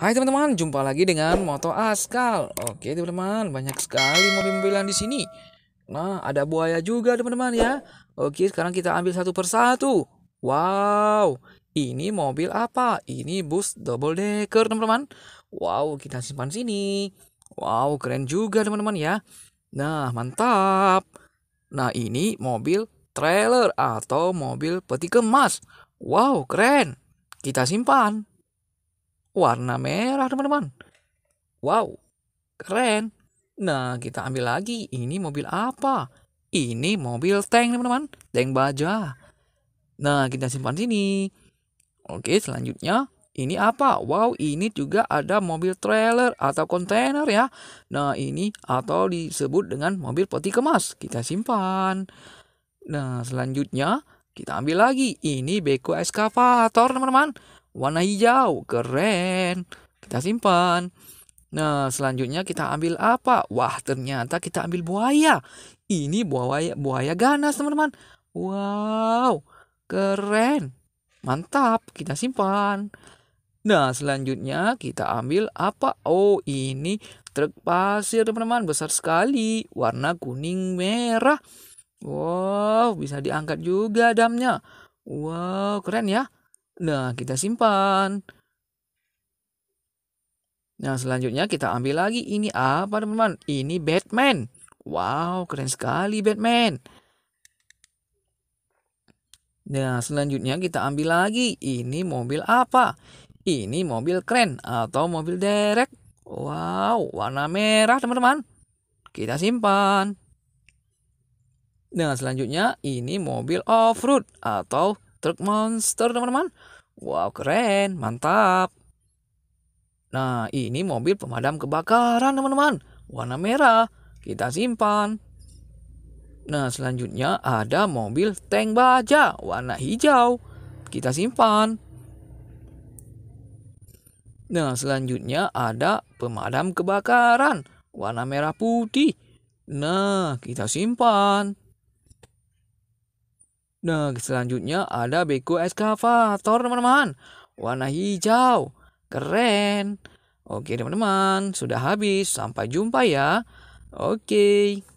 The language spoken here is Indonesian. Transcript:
Hai teman-teman, jumpa lagi dengan Moto Askal. Oke teman-teman, banyak sekali mobil-mobilan di sini. Nah, ada buaya juga teman-teman ya. Oke, sekarang kita ambil satu persatu. Wow, ini mobil apa? Ini bus double decker teman-teman. Wow, kita simpan sini. Wow, keren juga teman-teman ya. Nah, mantap. Nah, ini mobil trailer atau mobil peti kemas. Wow, keren. Kita simpan warna merah teman-teman. Wow, keren. Nah, kita ambil lagi. Ini mobil apa? Ini mobil tank, teman-teman. Tank baja. Nah, kita simpan sini. Oke, selanjutnya. Ini apa? Wow, ini juga ada mobil trailer atau kontainer ya. Nah, ini atau disebut dengan mobil peti kemas. Kita simpan. Nah, selanjutnya kita ambil lagi. Ini beko eskavator, teman-teman warna hijau keren kita simpan Nah, selanjutnya kita ambil apa? Wah, ternyata kita ambil buaya. Ini buaya buaya ganas, teman-teman. Wow, keren. Mantap, kita simpan. Nah, selanjutnya kita ambil apa? Oh, ini truk pasir, teman-teman. Besar sekali, warna kuning merah. Wow, bisa diangkat juga damnya. Wow, keren ya. Nah, kita simpan. Nah, selanjutnya kita ambil lagi. Ini apa, teman-teman? Ini Batman. Wow, keren sekali Batman. Nah, selanjutnya kita ambil lagi. Ini mobil apa? Ini mobil keren atau mobil derek. Wow, warna merah, teman-teman. Kita simpan. Nah, selanjutnya ini mobil off-road atau truk monster teman-teman wow keren mantap nah ini mobil pemadam kebakaran teman-teman warna merah kita simpan nah selanjutnya ada mobil tank baja warna hijau kita simpan Nah, selanjutnya ada pemadam kebakaran warna merah putih. Nah, kita simpan. Nah, selanjutnya ada beko eskavator, teman-teman. Warna hijau. Keren. Oke, teman-teman. Sudah habis. Sampai jumpa ya. Oke.